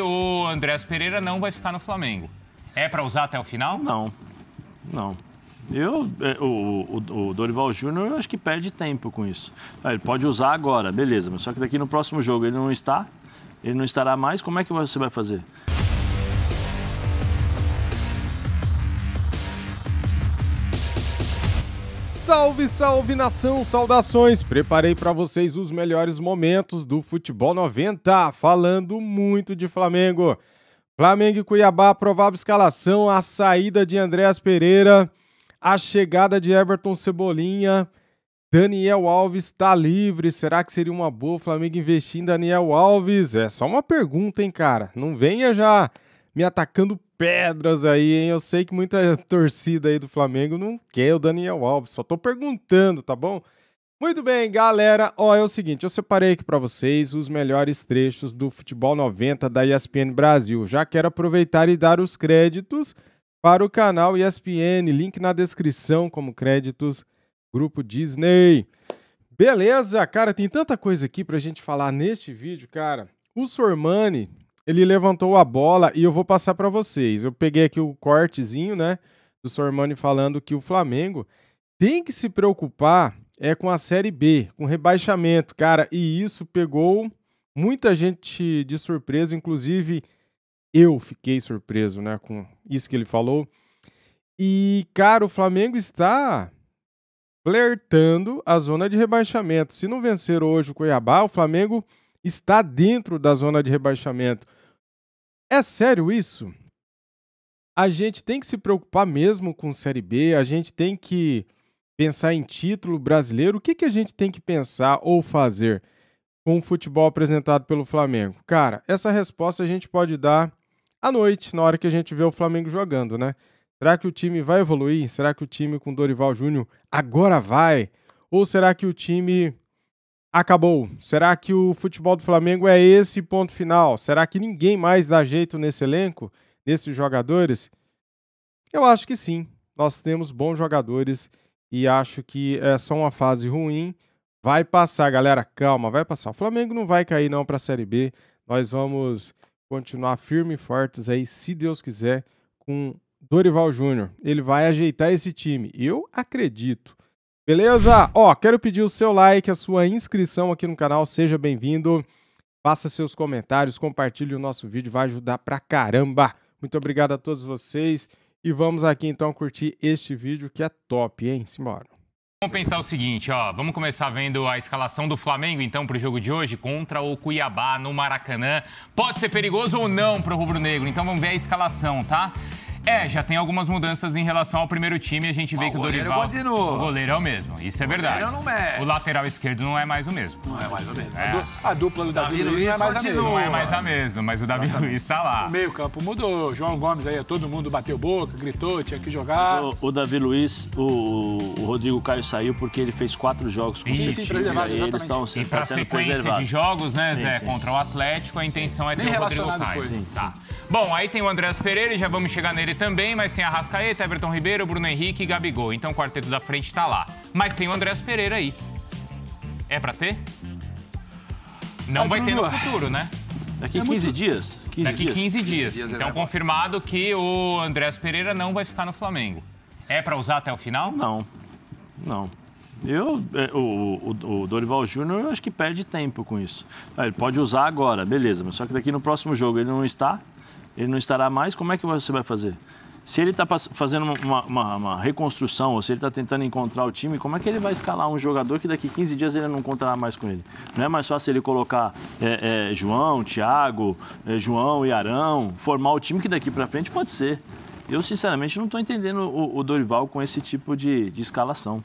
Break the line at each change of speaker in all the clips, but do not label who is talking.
O Andrés Pereira não vai ficar no Flamengo. É para usar até o final? Não,
não. Eu, é, o, o, o Dorival Júnior, acho que perde tempo com isso. Ah, ele pode usar agora, beleza, mas só que daqui no próximo jogo ele não está, ele não estará mais, como é que você
vai fazer? Salve, salve nação, saudações! Preparei para vocês os melhores momentos do Futebol 90, falando muito de Flamengo. Flamengo e Cuiabá, provável escalação, a saída de Andréas Pereira, a chegada de Everton Cebolinha, Daniel Alves está livre. Será que seria uma boa o Flamengo investir em Daniel Alves? É só uma pergunta, hein, cara? Não venha já me atacando pedras aí, hein? Eu sei que muita torcida aí do Flamengo não quer o Daniel Alves, só tô perguntando, tá bom? Muito bem, galera. Ó, é o seguinte, eu separei aqui para vocês os melhores trechos do Futebol 90 da ESPN Brasil. Já quero aproveitar e dar os créditos para o canal ESPN, link na descrição como créditos, grupo Disney. Beleza, cara, tem tanta coisa aqui pra gente falar neste vídeo, cara. O Sormani ele levantou a bola e eu vou passar para vocês. Eu peguei aqui o cortezinho, né, do Sormani falando que o Flamengo tem que se preocupar é com a Série B, com rebaixamento, cara, e isso pegou muita gente de surpresa, inclusive eu fiquei surpreso, né, com isso que ele falou. E, cara, o Flamengo está flertando a zona de rebaixamento. Se não vencer hoje o Cuiabá, o Flamengo está dentro da zona de rebaixamento. É sério isso? A gente tem que se preocupar mesmo com Série B, a gente tem que pensar em título brasileiro. O que, que a gente tem que pensar ou fazer com o futebol apresentado pelo Flamengo? Cara, essa resposta a gente pode dar à noite, na hora que a gente vê o Flamengo jogando, né? Será que o time vai evoluir? Será que o time com Dorival Júnior agora vai? Ou será que o time Acabou. Será que o futebol do Flamengo é esse ponto final? Será que ninguém mais dá jeito nesse elenco, nesses jogadores? Eu acho que sim. Nós temos bons jogadores e acho que é só uma fase ruim. Vai passar, galera. Calma, vai passar. O Flamengo não vai cair não para a Série B. Nós vamos continuar firme e fortes aí, se Deus quiser, com Dorival Júnior. Ele vai ajeitar esse time. Eu acredito. Beleza? Ó, quero pedir o seu like, a sua inscrição aqui no canal, seja bem-vindo. Faça seus comentários, compartilhe o nosso vídeo, vai ajudar pra caramba. Muito obrigado a todos vocês e vamos aqui então curtir este vídeo que é top, hein? Simbora.
Vamos pensar o seguinte, ó, vamos começar vendo a escalação do Flamengo então para o jogo de hoje contra o Cuiabá no Maracanã. Pode ser perigoso ou não para o rubro-negro, então vamos ver a escalação, tá? É, já tem algumas mudanças em relação ao primeiro time. A gente vê Mas ah, que o é Dorival. Continua. O goleiro é o mesmo, isso é verdade. É o, é. o lateral esquerdo não é
mais o mesmo. Não é mais o mesmo. É. A dupla
do Davi, Davi Luiz, Luiz não, é A continua. não é mais a mesma, mas o Davi Exatamente. Luiz está lá. O
meio-campo mudou. João Gomes aí, todo mundo bateu boca, gritou, tinha que jogar. O, o,
Davi Luiz, o, o, Rodrigo Caio saiu porque ele fez quatro jogos com o Sim, e eles tá estão sendo E para sequência preservado. de jogos, né, sim, Zé, sim. contra
o Atlético, a intenção sim. é ter Nem o Rodrigo Caio. Tá. Bom, aí tem o Andrés Pereira e já vamos chegar nele também, mas tem a Rascaeta, Everton Ribeiro, Bruno Henrique e Gabigol. Então o quarteto da frente está lá. Mas tem o Andrés Pereira aí. É para ter?
Não ah, vai ter no futuro,
né? Daqui 15 é dias? 15 Daqui 15 dias. dias é então, confirmado que o Andrés Pereira não vai ficar no Flamengo. É para usar até o final? Não.
Não. Eu, é, o, o, o Dorival Júnior, eu acho que perde tempo com isso. Ah, ele pode usar agora, beleza, mas só que daqui no próximo jogo ele não está, ele não estará mais, como é que você vai fazer? Se ele está fazendo uma, uma, uma, reconstrução ou se ele está tentando encontrar o time, como é que ele vai escalar um jogador que daqui 15 dias ele não contará mais com ele? Não é mais fácil ele colocar é, é, João, Thiago, é, João e Arão, formar o time que daqui para frente pode ser. Eu, sinceramente, não estou entendendo o, o, Dorival com esse tipo de, de escalação.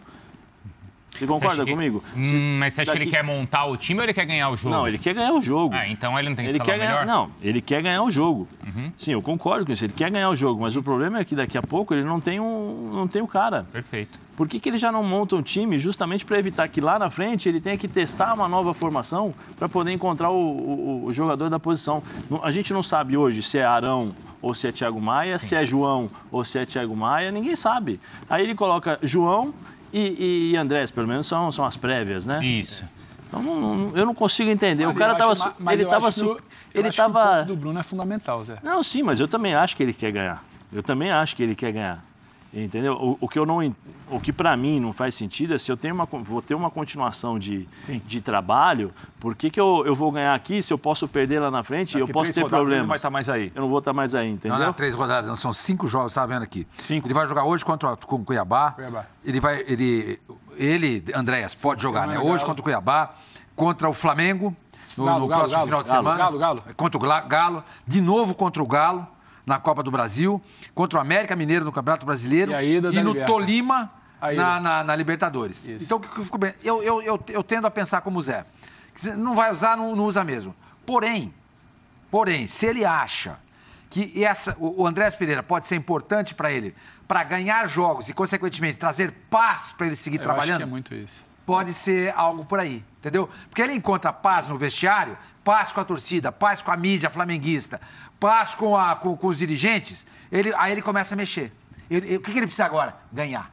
Você concorda você comigo? Que... Hum, mas você acha daqui... que ele quer
montar o time ou ele quer ganhar o jogo? Não, ele quer ganhar o jogo. Ah, então ele não tem que ele quer ganhar... Não,
ele quer ganhar o jogo. Uhum. Sim, eu concordo com isso. Ele quer ganhar o jogo, mas o problema é que daqui a pouco ele não tem um, não tem o um cara. Perfeito. Por que, que ele já não monta um time justamente para evitar que lá na frente ele tenha que testar uma nova formação para poder encontrar o, o, o, jogador da posição? A gente não sabe hoje se é Arão ou se é Thiago Maia, Sim. se é João ou se é Thiago Maia, ninguém sabe. Aí ele coloca João e, e Andrés, pelo menos, são, são as prévias, né? Isso. Então, não, não, eu não consigo entender. Mas o cara estava. Ele estava.
Ele estava. O do Bruno é fundamental, Zé.
Não, sim, mas eu também acho que ele quer ganhar. Eu também acho que ele quer ganhar. Entendeu? O, o que eu não, o que para mim não faz sentido é se eu tenho uma, vou ter uma continuação de, de trabalho, por que, que eu, eu vou ganhar aqui se eu posso perder lá na frente? Daqui tá, eu posso ter problemas. Não vai estar tá mais aí. Eu não vou estar tá mais aí, entendeu? Não, não, três
rodadas, não são cinco jogos, estava vendo aqui. Cinco. Ele vai jogar hoje contra o Cuiabá. Cuiabá. Ele vai, ele, ele, Andréas pode Sim, jogar, né? É hoje contra o Cuiabá, contra o Flamengo no, Galo, no próximo Galo, final Galo, de semana. Contra o Galo. De novo contra o Galo na Copa do Brasil, contra o América Mineiro no Campeonato Brasileiro e, e no Tolima na, na, na, Libertadores. Isso. Então, eu, eu, eu, eu, tendo a pensar como o Zé. Não vai usar, não, não usa mesmo. Porém, porém, se ele acha que essa, o André Pereira pode ser importante para ele, para ganhar jogos e, consequentemente, trazer paz para ele seguir eu trabalhando. Acho que é
muito isso
pode ser algo por aí, entendeu? Porque ele encontra paz no vestiário, paz com a torcida, paz com a mídia flamenguista, paz com, a, com, com os dirigentes, ele, aí ele começa a mexer. Ele, ele, o que, que ele precisa agora? Ganhar.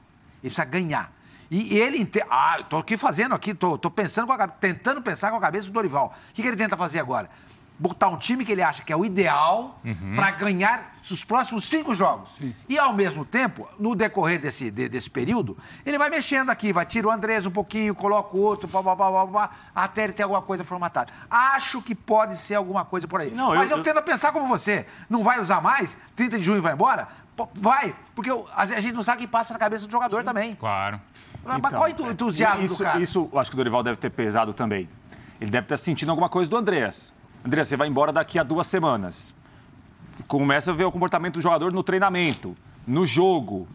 Ele precisa ganhar. E ele. Ah, estou aqui fazendo aqui, estou pensando com a, tentando pensar com a cabeça do Dorival. O que, que ele tenta fazer agora? botar um time que ele acha que é o ideal uhum. para ganhar os próximos cinco jogos. Sim. E, ao mesmo tempo, no decorrer desse, de, desse período, ele vai mexendo aqui, vai tirar o Andrés um pouquinho, coloca o outro, blá, blá, blá, blá, blá, até ele ter alguma coisa formatada. Acho que pode ser alguma coisa por aí. Não, Mas eu, eu tendo a pensar como você. Não vai usar mais? 30 de junho vai embora? Vai, porque eu, a gente não sabe o que passa na cabeça do jogador Sim, também.
Claro. Mas então, qual é o então, entusiasmo isso, é, do cara? Isso, acho que o Dorival deve ter pesado também. Ele deve estar sentindo alguma coisa do Andrés André, você vai embora daqui a duas semanas. Começa a ver o comportamento do jogador no treinamento, no jogo.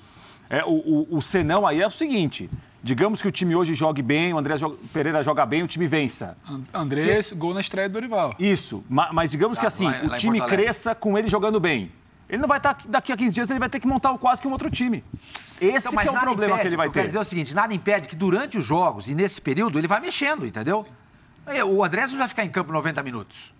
É, o, o, o senão aí é o seguinte: digamos que o time hoje jogue bem, o André Pereira joga bem, o time vença. André, gol na estreia do Dorival. Isso, mas, mas digamos tá, que assim, lá, o lá time cresça com ele jogando bem. Ele não vai estar tá, daqui a 15 dias, ele vai ter que montar quase que um outro time. Esse
então, é o problema impede, que ele vai ter. Eu quero dizer o seguinte, nada impede que durante os jogos e nesse período ele vai mexendo, entendeu? Sim. O Andrés não vai ficar em campo 90 minutos.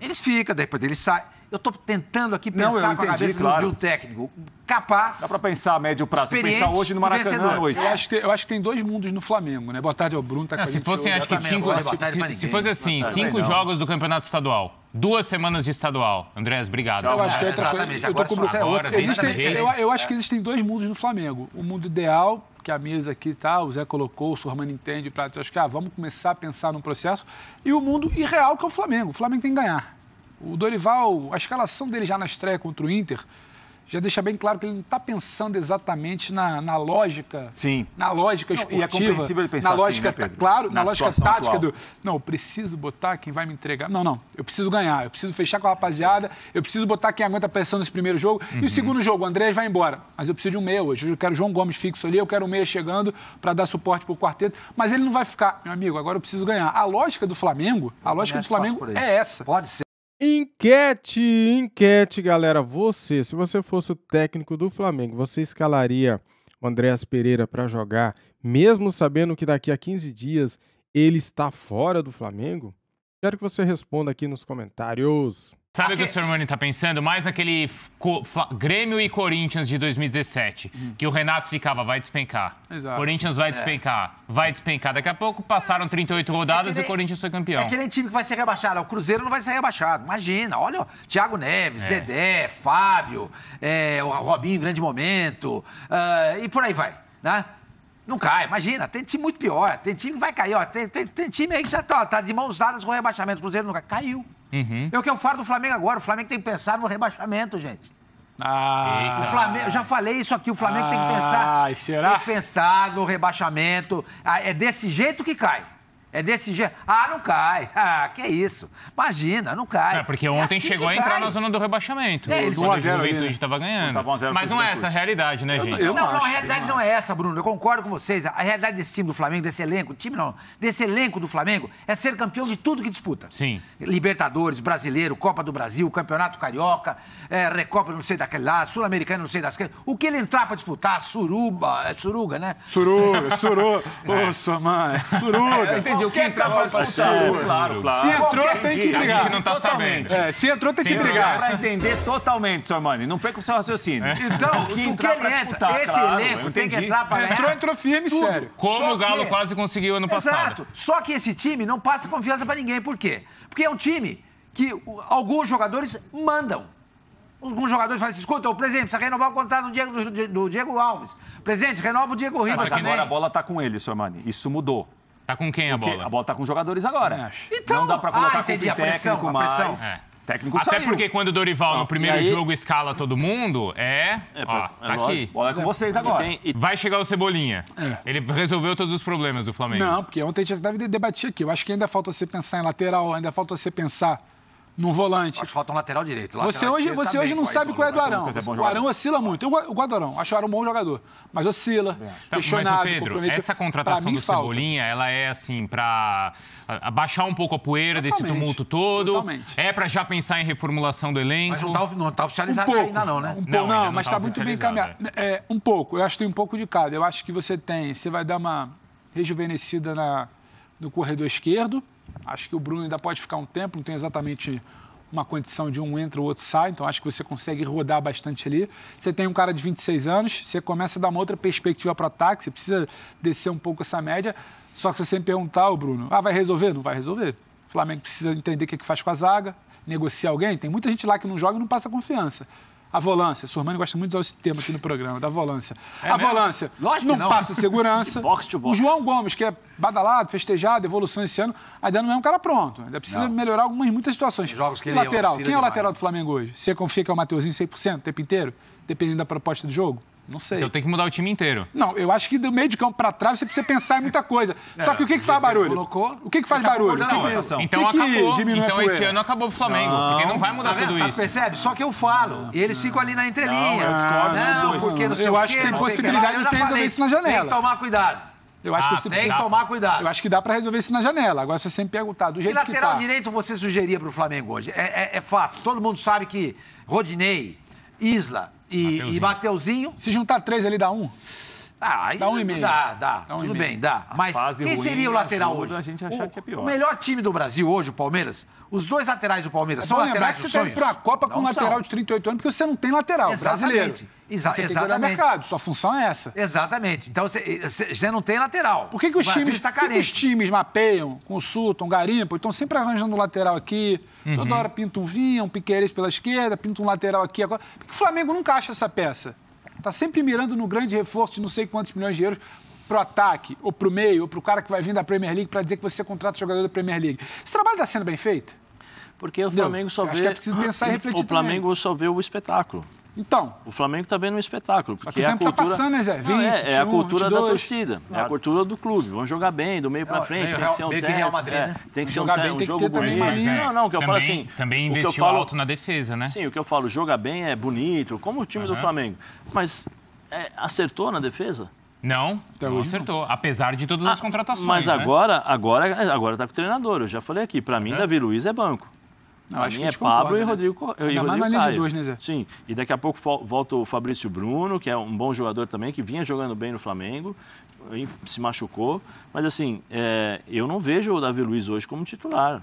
Eles ficam, depois eles saem.
Eu estou tentando aqui pensar não, entendi, com a cabeça claro. de um
técnico capaz. Dá para pensar a médio prazo, pensar
hoje no Maracanã à noite. Eu acho, que, eu acho que tem dois mundos no Flamengo, né? Boa tarde ao Bruno, tá não, é, Se fossem, acho que cinco. Se, se, se, fosse assim, cinco
jogos do Campeonato Estadual. Duas semanas de estadual. Andrés, obrigado. Eu acho que é outra coisa. É eu
acho que existem dois mundos no Flamengo. O mundo ideal, que a mesa aqui tá, o Zé colocou, o Sormani entende, o Prato, acho que ah, vamos começar a pensar num processo. E o mundo irreal que é o Flamengo. O Flamengo tem que ganhar. O Dorival, a escalação dele já na estreia contra o Inter, já deixa bem claro que ele não está pensando exatamente na, na lógica. Sim. Na lógica não, esportiva. e é ele pensar na lógica, assim, né, claro, na, na lógica tática atual. do. Não, eu preciso botar quem vai me entregar. Não, não. Eu preciso ganhar, eu preciso fechar com a rapaziada, eu preciso botar quem aguenta a pressão nesse primeiro jogo. Uhum. E o uhum. segundo jogo, o Andrés vai embora. Mas eu preciso de um meia hoje. Eu quero João Gomes fixo ali, eu quero um meia chegando para dar suporte para o quarteto. Mas ele não vai ficar, meu amigo, agora eu preciso ganhar. A lógica do Flamengo, a lógica do Flamengo é essa. Pode ser.
Enquete, enquete, galera. Você, se você fosse o técnico do Flamengo, você escalaria o Andréas Pereira para jogar, mesmo sabendo que daqui a 15 dias ele está fora do Flamengo? Quero que você responda aqui nos comentários. Sabe o que o
Sormani está pensando? Mais aquele Grêmio e Corinthians de 2017, hum. que o Renato ficava, vai despencar.
Exato. Corinthians vai é.
despencar, é. vai despencar. Daqui a pouco passaram 38 rodadas é e o Corinthians foi campeão. É aquele
time que vai ser rebaixado. O Cruzeiro não vai ser rebaixado. Imagina, olha, Thiago Neves, é. Dedé, Fábio, é, o Robinho, grande momento, uh, e por aí vai, né? Não cai, imagina, tem time muito pior, tem time que vai cair, ó, tem, tem, tem time aí que já tá, tá de mãos dadas com o rebaixamento, o Cruzeiro não cai, caiu. Uhum. É o que eu falo do Flamengo agora. O Flamengo tem que pensar no rebaixamento, gente.
Ah, o Flamengo, já
falei isso aqui, o Flamengo ah, tem que pensar. Ah, será? Tem que pensar no rebaixamento. Ah, é desse jeito que cai. É desse jeito. Ah, não cai. Ah, que isso. Imagina, não cai. É, porque ontem é assim chegou a entrar cai. na zona
do rebaixamento. É, o Juventude estava né? ganhando. Mas não é essa a realidade, né, gente? Eu, não, não, a
realidade não é essa, Bruno. Eu concordo com vocês. A realidade desse time do Flamengo, desse elenco, time não, desse elenco do Flamengo, é ser campeão de tudo que disputa. Sim. Libertadores, Brasileiro, Copa do Brasil, Campeonato Carioca, é, Recopa não sei daquele lá, Sul-Americano não sei das que. O que ele entrar para disputar,
Suruba, é Suruga, né? Suruga, Suruga. Ô, é. sua mãe, Suruga. É, eu entendi entendeu que
entrar para discussão. Claro, claro. Tá é, se entrou, tem que brigar. A gente não está sabendo. É, se entrou, tem se que brigar. para
entender totalmente, senhor Mani. Não perca o seu raciocínio. É. Então, tem que ele entra. Esse claro, elenco tem que entrar para Entrou, entrou firme, Tudo. sério. Como Só o Galo que... quase conseguiu ano passado. Exato.
Só que esse time não passa confiança para ninguém. Por quê? Porque é um time que alguns jogadores mandam alguns jogadores falam assim, escuta, o presidente precisa renovar o contrato do Diego, do, do Diego Alves.
Presidente, renova o Diego Ribas Mas agora a bola está com ele, senhor Mani. Isso mudou. Tá com quem a bola? A bola tá com os jogadores agora. Então, não dá para colocar ah, entendi, técnico a pressão, mais. A pressão. É. Técnico Até saiu. porque quando o
Dorival no primeiro aí... jogo escala todo mundo, é. é ó, tá é tá aqui.
Bola é com vocês agora.
tem, e... Vai chegar o Cebolinha. É. Ele resolveu todos os problemas do Flamengo. Não,
porque ontem a gente deve debatir aqui. Eu acho que ainda falta você pensar em lateral, ainda falta você pensar num volante. Acho que falta um lateral direito. Lateral você hoje, você hoje não sabe qual é do né? Arão. É o Arão oscila muito. Eu gosto do Arão, acho o Arão um bom jogador. Mas oscila, tá, questionável. nada, Pedro, essa contratação do falta.
Cebolinha, ela é assim, para abaixar um pouco a poeira Totalmente. desse tumulto todo. Totalmente. É para já pensar em reformulação do elenco. Mas não tá, não tá oficializado um pouco, ainda não,
né? Um pouco, não, não, mas está tá muito bem encaminhado. É. é, um pouco, eu acho que tem um pouco de cada. Eu acho que você tem, você vai dar uma rejuvenescida na, no corredor esquerdo, Acho que o Bruno ainda pode ficar um tempo, não tem exatamente uma condição de um entra, o outro sai, então acho que você consegue rodar bastante ali. Você tem um cara de 26 anos, você começa a dar uma outra perspectiva para o ataque, você precisa descer um pouco essa média. Só que você me perguntar, o Bruno, ah, vai resolver? Não vai resolver. O Flamengo precisa entender o que, é que faz com a zaga, negociar alguém. Tem muita gente lá que não joga e não passa confiança. A volância, sua mãe gosta muito de usar esse termo aqui no programa, da volância. É a mesmo? volância Lógico não, não, passa segurança. box to box. O João Gomes, que é badalado, festejado, evolução esse ano, ainda não é um cara pronto. Ainda precisa não. melhorar algumas, muitas situações. jogos que ele lateral. Quem é o demais. lateral do Flamengo hoje? Você confia que é o Mateuzinho 100% o tempo inteiro? Dependendo da proposta do jogo? Não sei. Então tem que mudar o time inteiro. Não, eu acho que do meio de campo para trás você precisa pensar em muita coisa. É, Só que o que, que faz barulho? Colocou, o que, que faz barulho? Não, então que acabou. então esse ano acabou o Flamengo. Não, porque não vai mudar tá tudo tá, isso. Percebe?
Só que eu falo. E eles ficam ali na entrelinha. Não, eu discordo não, Porque não sei eu acho que tem possibilidade ah, de você resolver isso na janela. Tem que tomar cuidado.
Eu acho ah, que você tem que tomar cuidado. Eu acho que dá para resolver isso na janela. Agora, você sempre perguntar do jeito que, lateral tá.
direito você sugeria para o Flamengo hoje? É, é, é, fato. Todo mundo sabe que Rodinei, Isla, e, Mateuzinho. e Mateuzinho. Se juntar três ele dá um.
Ah, aí dá um e Dá, dá. dá um tudo bem, dá. Ah, Mas quem seria o lateral hoje? A gente achar
o, que é pior. O melhor time do Brasil hoje, o Palmeiras, os dois laterais do Palmeiras é são laterais que você sonhos? para a Copa com um lateral de
38 anos porque você não tem lateral exatamente. brasileiro. Exa você exatamente. Tem mercado, sua função é essa.
Exatamente. Então você, não tem lateral. Por que, que os times está Que os
times mapeiam, consultam, garimpam, estão sempre arranjando um lateral aqui. Uhum. Toda hora pinta um vinho, um piqueires pela esquerda, pinta um lateral aqui. Agora. Por que o Flamengo nunca acha essa peça? Está sempre mirando no grande reforço de não sei quantos milhões de euros para o ataque, ou para o meio, ou para o cara que vai vir da Premier League para dizer que você contrata o jogador da Premier League. Esse trabalho está sendo bem feito? Porque o Flamengo Não, só vê. Acho que é preciso pensar e refletir. O Flamengo
também. só vê o espetáculo. Então. O Flamengo está vendo um espetáculo. Porque o é tempo está a cultura... passando, né, Zé? 20, Não, é, 21, é a cultura 22. da torcida. Claro. É a cultura do clube. Vão jogar bem, do meio para frente. Meio, tem que ser um meio técnico, Real Madrid, é, né? Tem que ser um, bem, um jogo bonito. Mas, é, não, não, que eu também, falo assim. Também investiu o que eu assim, falo, alto
na defesa, né?
Sim, o que eu falo, joga bem, é bonito, como o time uhum. do Flamengo. Mas é, acertou na
defesa? Não, então, não acertou, apesar de todas ah, as contratações. Mas né? agora,
né? agora, agora tá com o treinador. Eu já falei aqui, para mim, Davi Luiz é banco.
Não, acho minha que é Pablo e né? Rodrigo. Né? Ainda
mais na linha de dois, né, Zé? Sim. E daqui a pouco volta o Fabrício Bruno, que é um bom jogador também, que vinha jogando bem no Flamengo, se machucou. Mas assim, é, eu não vejo o Davi Luiz hoje como titular.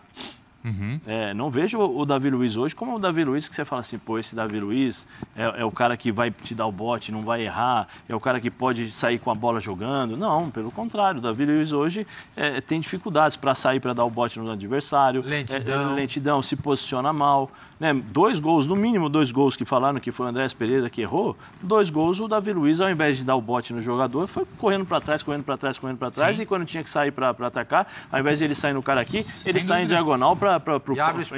Uhum. É, não vejo o Davi Luiz hoje como o Davi Luiz que você fala assim, pô, esse Davi Luiz é, é, o cara que vai te dar o bote, não vai errar, é o cara que pode sair com a bola jogando. Não, pelo contrário, o Davi Luiz hoje é, tem dificuldades para sair, para dar o bote no adversário. Lentidão. É, é, lentidão, se posiciona mal. Né? Dois gols, no mínimo dois gols que falaram que foi o Andrés Pereira que errou, dois gols o Davi Luiz, ao invés de dar o bote no jogador, foi correndo para trás, correndo para trás, correndo para trás, Sim. e quando tinha que sair para atacar, ao invés de ele sair no cara aqui, Sem ele sai em diagonal para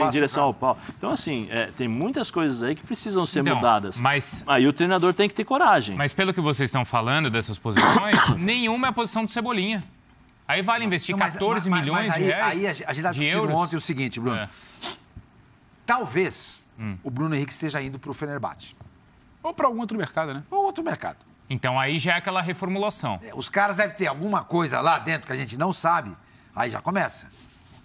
em direção né? ao pau. Então, assim, é, tem muitas coisas aí que precisam ser então, mudadas. Mas... Aí o treinador tem que ter coragem.
Mas pelo que vocês estão falando dessas posições, nenhuma é a posição do Cebolinha. Aí vale investir não, mas, 14 mas, milhões mas aí, de reais. Aí a gente está discutindo euros. ontem o seguinte, Bruno. É talvez hum. o
Bruno Henrique esteja indo para o Fenerbahçe. Ou para algum outro mercado, né? Ou outro mercado.
Então aí já é
aquela reformulação. É, os caras devem ter alguma coisa lá dentro que a gente não sabe. Aí já começa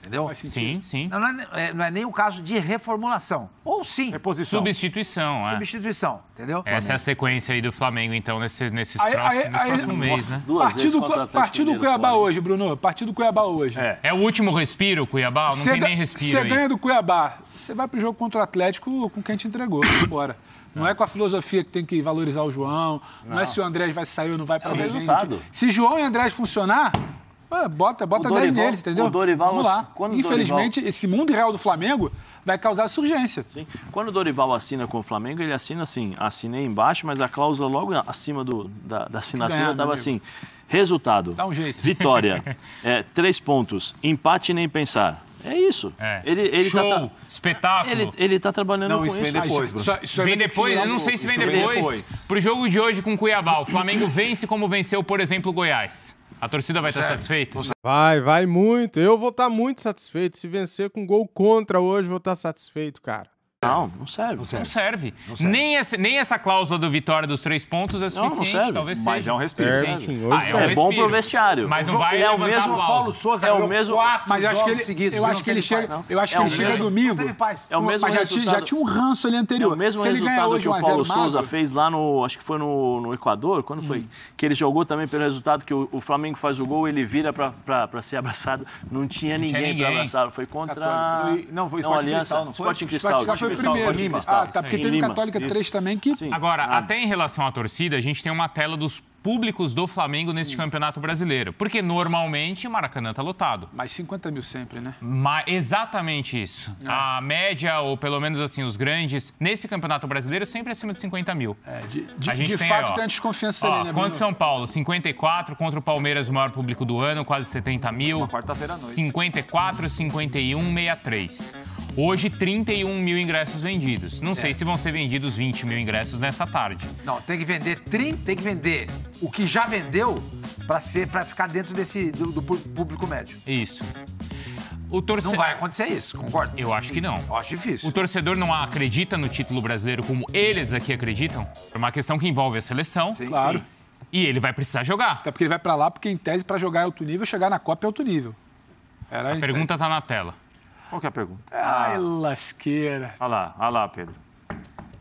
entendeu? Sim, sim.
Não, não, é, é, não, é, nem o caso de reformulação. Ou sim. Reposição.
Substituição, é.
Substituição, entendeu?
Essa é a sequência aí do Flamengo, então, nesse, nesses aí, próximos, próximos meses, né?
Partido, partido Cuiabá Flamengo. hoje, Bruno. Partido Cuiabá hoje. É. é o último respiro, Cuiabá? Não cê tem nem respiro. Você ganha do Cuiabá. Você vai pro jogo contra o Atlético com quem te entregou. Bora. Não é com a filosofia que tem que valorizar o João, não, é não é se o André vai sair ou não vai para é o resultado. Se João e André funcionar, ah, bota, bota o 10 neles, entendeu? O Dorival, Vamos lá. Infelizmente, Dorival... esse mundo real do Flamengo vai causar surgência. Sim. Quando o Dorival
assina com o Flamengo, ele assina assim, assinei embaixo, mas a cláusula logo acima do, da, da assinatura estava né, assim, resultado, Dá um jeito. vitória, é, três pontos, empate nem pensar. É isso. É. Ele, ele tá Show, tá tra... espetáculo. Ele, ele tá trabalhando não, com isso. Não, isso vem
ah, depois, Bruno. Isso, isso vem depois? Eu não sei se vem depois. depois. Pro jogo de hoje com o Cuiabá, o Flamengo vence como venceu, por exemplo, o Goiás. A torcida vai estar tá satisfeita?
Vai, vai muito. Eu vou estar tá muito satisfeito. Se vencer com gol contra hoje, vou estar tá satisfeito, cara. Não, não serve. Não
serve. Não serve. Nem, essa, nem essa cláusula do vitória dos três pontos é suficiente, não, não talvez seja. Mas é um respiro. sim. Ah, é, um é bom pro vestiário. Mas não vai é o mesmo Paulo Souza, é o mesmo mas
acho que ele, seguido Eu acho que ele chega, eu acho é que ele chega
domingo. É o mesmo mas já, tinha, já tinha um ranço ali anterior. É o mesmo Se resultado que o Paulo Souza
fez lá no, acho que foi no, no Equador, quando foi hum. que ele jogou também pelo resultado que o, o Flamengo faz o gol, ele vira para ser abraçado. Não tinha
ninguém para abraçar, foi contra Não, foi Sport Cristal, não foi? Sport Cristal foi o primeiro. Ah, Lima.
Ah, tá, porque teve Católica 3
também que... Agora,
ah. até em relação à torcida, a gente tem uma tela dos públicos do Flamengo Sim. neste Campeonato Brasileiro. Porque normalmente o Maracanã está lotado. Mais 50 mil sempre, né? Ma exatamente isso. É. A média, ou pelo menos assim, os grandes, nesse Campeonato Brasileiro, sempre acima de 50 mil. É, de, de, a gente de tem, fato, ó, tem a desconfiança ó, ali, né? Contra o São Paulo, 54. Contra o Palmeiras, o maior público do ano, quase 70 mil. Uma quarta-feira à noite. 54, 51, 63. Hoje, 31 mil ingressos vendidos. Não é. sei se vão ser vendidos 20 mil ingressos nessa tarde.
Não, tem que vender 30, tem que vender o que já vendeu para ser para ficar dentro desse do, do público médio.
Isso. Torce... Não vai acontecer isso, concorda? Eu acho que não. Eu acho difícil. O torcedor não acredita no título brasileiro como eles aqui acreditam? É uma questão que envolve a seleção. Sim, claro. Sim. E ele
vai precisar jogar. Até porque ele vai para lá, porque em tese, para jogar em alto nível, chegar na Copa é alto nível.
Era a pergunta tese. tá na tela. Qual que é a pergunta? Ai, ah. lasqueira. Olha lá, olha lá, Pedro.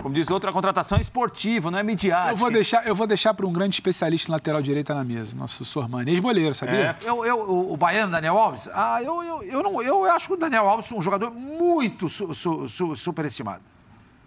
Como diz outra contratação é esportiva, não é midiática. Eu vou deixar,
eu vou deixar para um grande especialista em lateral direita na mesa, nosso Sormani, ex-boleiro, sabia? É,
eu, eu, o baiano Daniel Alves, ah, eu, eu,
eu, não, eu acho o Daniel Alves um jogador muito su, su, su, superestimado.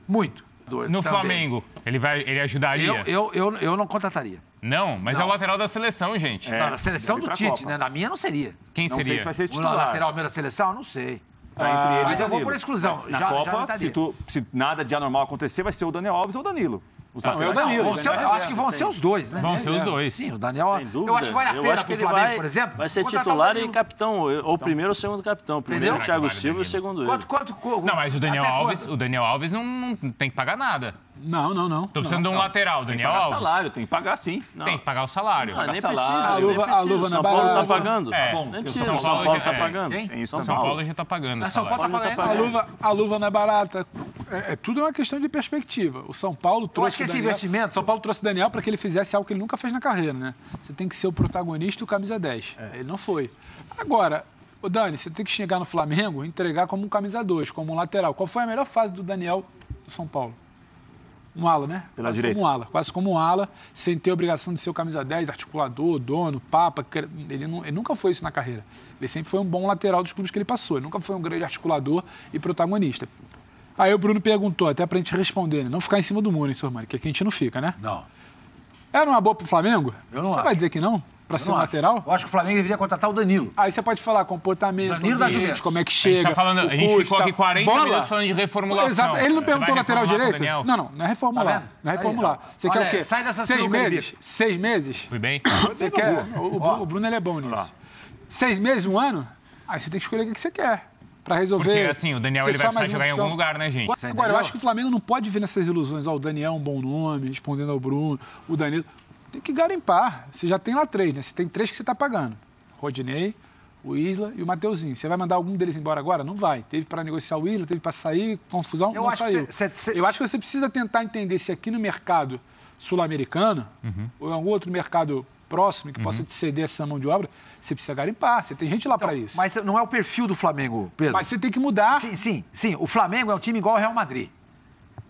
Muito. No também. Flamengo, ele, vai, ele ajudaria? Eu, eu, eu, eu não contrataria. Não, mas
não. é o
lateral da seleção, gente. É, não, seleção do Tite, né? Na minha não seria. Quem não seria? Sei se vai ser titular. O lateral
da seleção, não sei. Tá ah, mas eu vou por exclusão. na já, Copa, já tá se, tu,
se, nada de anormal acontecer, vai ser o Daniel Alves ou o Danilo. Os não, É o Danilo. Não, ser, eu acho é que vão ser
os dois,
né? Vão ser os é. dois.
Sim, o Daniel. É- eu acho que vale a pena pro Flamengo, vai, por
exemplo. Vai ser titular e capitão, ou então. primeiro ou segundo capitão. Primeiro Entendeu? o Thiago Silva e o segundo ele. Quanto, quanto, Não, mas o Daniel Alves, o
Daniel Alves não, não tem que pagar nada. Não, não, não. Estou precisando não, de um não. lateral, Daniel Alves. Tem que pagar salário, tem que pagar sim. Não. Tem que pagar o salário. Não, ah, nem salário, precisa, a ah, luva, ah, a luva São Paulo está pagando. É. Tá bom, nem tá é. São, São Paulo está tá pagando. Tem? Tem São, São Paulo.
já está pagando. São Paulo tá pagando. A luva, a luva não é barata. É, é tudo é uma questão de perspectiva. O São Paulo trouxe. Eu acho que esse Daniel, investimento. São Paulo trouxe Daniel para que ele fizesse algo que ele nunca fez na carreira, né? Você tem que ser o protagonista do o camisa 10. É. Ele não foi. Agora, o Dani, você tem que chegar no Flamengo e entregar como um camisa 2, como um lateral. Qual foi a melhor fase do Daniel do São Paulo? Um ala, né? Pela quase direita. Como um ala, quase como um ala, sem ter a obrigação de ser o camisa 10, articulador, dono, papa. Ele, não, ele nunca foi isso na carreira. Ele sempre foi um bom lateral dos clubes que ele passou. Ele nunca foi um grande articulador e protagonista. Aí o Bruno perguntou, até pra gente responder, né? Não ficar em cima do muro, hein, seu Armani? Que aqui a gente não fica, né? Não. Era uma boa pro Flamengo? Eu não Você acho. vai dizer que não? para ser um acho. lateral? Eu acho que o Flamengo deveria contratar o Danilo. Aí você pode falar comportamento, Danilo da Juventus. como é que chega. A gente, tá falando, a gente ficou aqui 40 tá bola. minutos falando de reformulação. Exato. Ele não perguntou lateral direito? Não, não, não é reformular. Tá não é reformular. Aí, você Olha, quer o quê? Sai dessa Seis meses? Seis meses? Fui bem. Você é quer. O, o, o Bruno ele é bom nisso. Seis meses, um ano? Aí você tem que escolher o que você quer para resolver. Porque assim, o Daniel ele vai precisar jogar em algum lugar, né, gente? Agora, eu acho que o Flamengo não pode vir nessas ilusões. Ó, o Daniel é um bom nome, respondendo ao Bruno, o Danilo tem que garimpar. Você já tem lá três, né? Você tem três que você está pagando. Rodinei, o Isla e o Mateuzinho. Você vai mandar algum deles embora agora? Não vai. Teve para negociar o Isla, teve para sair, confusão, eu não saiu. Cê, cê, cê... Eu acho que você precisa tentar entender se aqui no mercado sul-americano uhum. ou em algum outro mercado próximo que uhum. possa te ceder essa mão de obra, você precisa garimpar, você tem gente lá então, para isso. Mas
não é o perfil do Flamengo, Pedro. Mas você tem que mudar. Sim, sim, sim. O Flamengo é um time igual ao Real Madrid.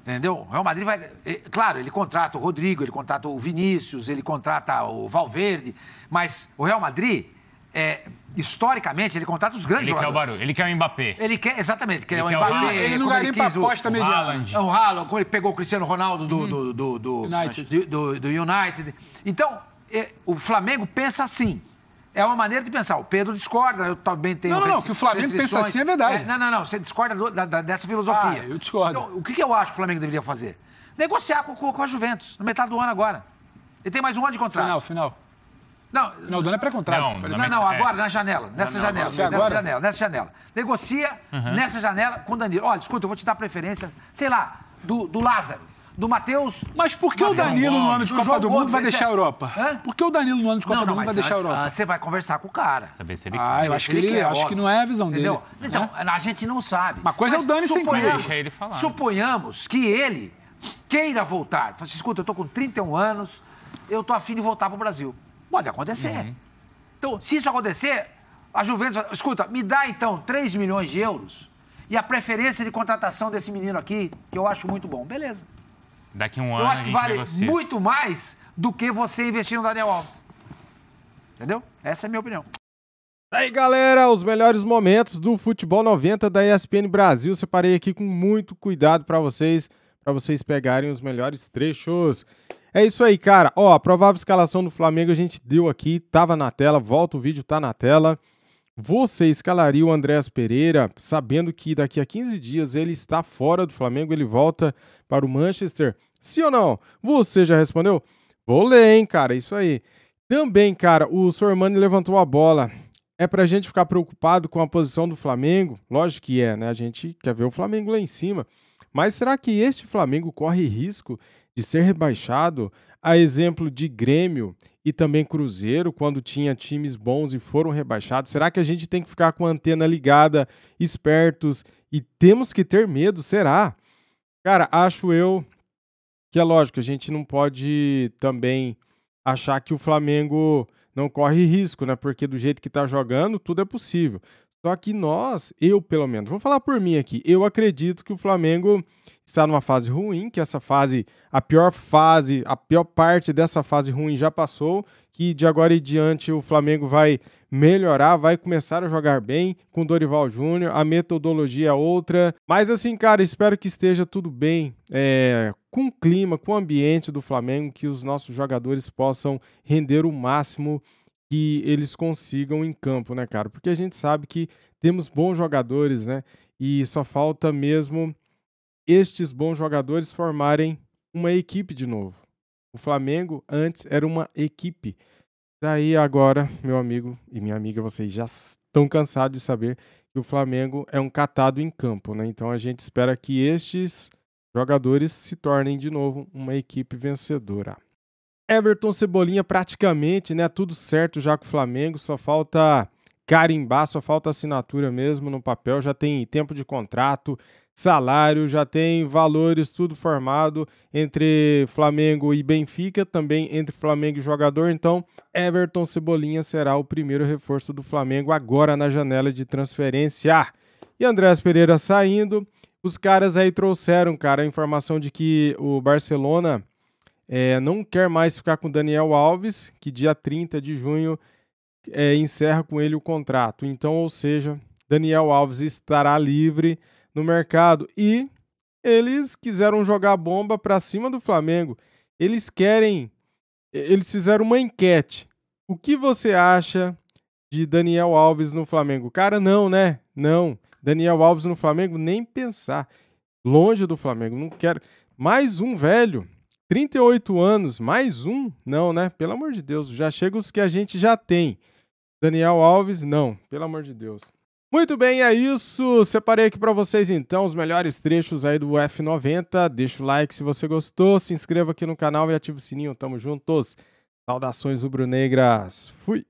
Entendeu? O Real Madrid vai. Eh, claro, ele contrata o Rodrigo, ele contrata o Vinícius, ele contrata o Valverde, mas o Real Madrid é, historicamente, ele contrata os grandes ele jogadores. Ele quer o
barulho, ele quer o Mbappé. Ele quer, exatamente, ele, quer o Mbappé. Ele, ele não garimpa a aposta mediana. O
Haaland, quando ele pegou o Cristiano Ronaldo do, hum. do, do, do, United. do, do United. Então, é, o Flamengo pensa assim, é uma maneira de pensar. O Pedro discorda, eu também tenho. Não, não, não que o Flamengo pensa assim é verdade. É, não, não, não, você discorda do, da, da, dessa filosofia. Ah, eu discordo. Então, o que, que eu acho que o Flamengo deveria fazer? Negociar com, com, com a Juventus, na metade do ano agora. Ele tem mais um ano de contrato. Final, final. Não, final do
ano é pré-contrato. Não, é não, não, agora, é. na janela, nessa não, janela, nessa agora. janela,
nessa janela. Negocia uhum. nessa janela com o Danilo. Olha, escuta, eu vou te dar preferência, sei lá, do, do Lázaro do Matheus. Mas é- por que o Danilo no ano de Copa do Mundo vai deixar a Europa? Por que o Danilo no ano de Copa do Mundo vai deixar a Europa? Você vai conversar com o cara. Saber se ele ah, quer. eu acho que ele, acho que não é a visão dele. Então, né? a gente não sabe. Uma coisa é o Dani sem Deixa ele falar. Suponhamos que ele queira voltar. Fala assim, escuta, eu tô com 31 anos, eu tô afim de voltar pro Brasil. Pode acontecer. Uhum. Então, se isso acontecer, a Juventus escuta, me dá então 3 milhões de euros e a preferência de contratação desse menino aqui, que eu acho muito bom. Beleza.
Daqui um ano. Eu acho que vale negocia. muito
mais do que você investir no Daniel Alves. Entendeu? Essa é a minha opinião.
Aí, galera, os melhores momentos do futebol 90 da ESPN Brasil. Separei aqui com muito cuidado para vocês, para vocês pegarem os melhores trechos. É isso aí, cara. Ó, a provável escalação do Flamengo a gente deu aqui, tava na tela, volta o vídeo, tá na tela. Você escalaria o Andrés Pereira sabendo que daqui a 15 dias ele está fora do Flamengo, ele volta para o Manchester? Sim ou não? Você já respondeu? Vou ler, hein, cara, isso aí. Também, cara, o Sormani levantou a bola. É pra gente ficar preocupado com a posição do Flamengo? Lógico que é, né? A gente quer ver o Flamengo lá em cima. Mas será que este Flamengo corre risco de ser rebaixado, a exemplo de Grêmio e também Cruzeiro, quando tinha times bons e foram rebaixados? Será que a gente tem que ficar com a antena ligada, espertos e temos que ter medo? Será? Cara, acho eu que é lógico, a gente não pode também achar que o Flamengo não corre risco, né? Porque do jeito que está jogando, tudo é possível. Só que nós, eu pelo menos, vou falar por mim aqui, eu acredito que o Flamengo está numa fase ruim, que essa fase, a pior fase, a pior parte dessa fase ruim já passou, que de agora em diante o Flamengo vai melhorar, vai começar a jogar bem com Dorival Júnior, a metodologia é outra. Mas assim, cara, espero que esteja tudo bem é, com o clima, com o ambiente do Flamengo, que os nossos jogadores possam render o máximo que eles consigam em campo, né, cara? Porque a gente sabe que temos bons jogadores, né? E só falta mesmo estes bons jogadores formarem uma equipe de novo. O Flamengo antes era uma equipe. Daí tá agora, meu amigo e minha amiga, vocês já estão cansados de saber que o Flamengo é um catado em campo, né? Então a gente espera que estes jogadores se tornem de novo uma equipe vencedora. Everton Cebolinha praticamente, né? Tudo certo já com o Flamengo, só falta carimbar, só falta assinatura mesmo no papel, já tem tempo de contrato, salário, já tem valores, tudo formado entre Flamengo e Benfica, também entre Flamengo e jogador. Então, Everton Cebolinha será o primeiro reforço do Flamengo agora na janela de transferência. E Andrés Pereira saindo, os caras aí trouxeram, cara, a informação de que o Barcelona é, não quer mais ficar com Daniel Alves, que dia 30 de junho é, encerra com ele o contrato. Então, ou seja, Daniel Alves estará livre no mercado. E eles quiseram jogar bomba para cima do Flamengo. Eles querem. Eles fizeram uma enquete. O que você acha de Daniel Alves no Flamengo? Cara, não, né? Não. Daniel Alves no Flamengo, nem pensar. Longe do Flamengo, não quero. Mais um velho 38 anos, mais um? Não, né? Pelo amor de Deus, já chega os que a gente já tem. Daniel Alves, não, pelo amor de Deus. Muito bem, é isso. Separei aqui para vocês então os melhores trechos aí do F90. Deixa o like se você gostou, se inscreva aqui no canal e ative o sininho. Tamo juntos. Saudações rubro-negras. Fui.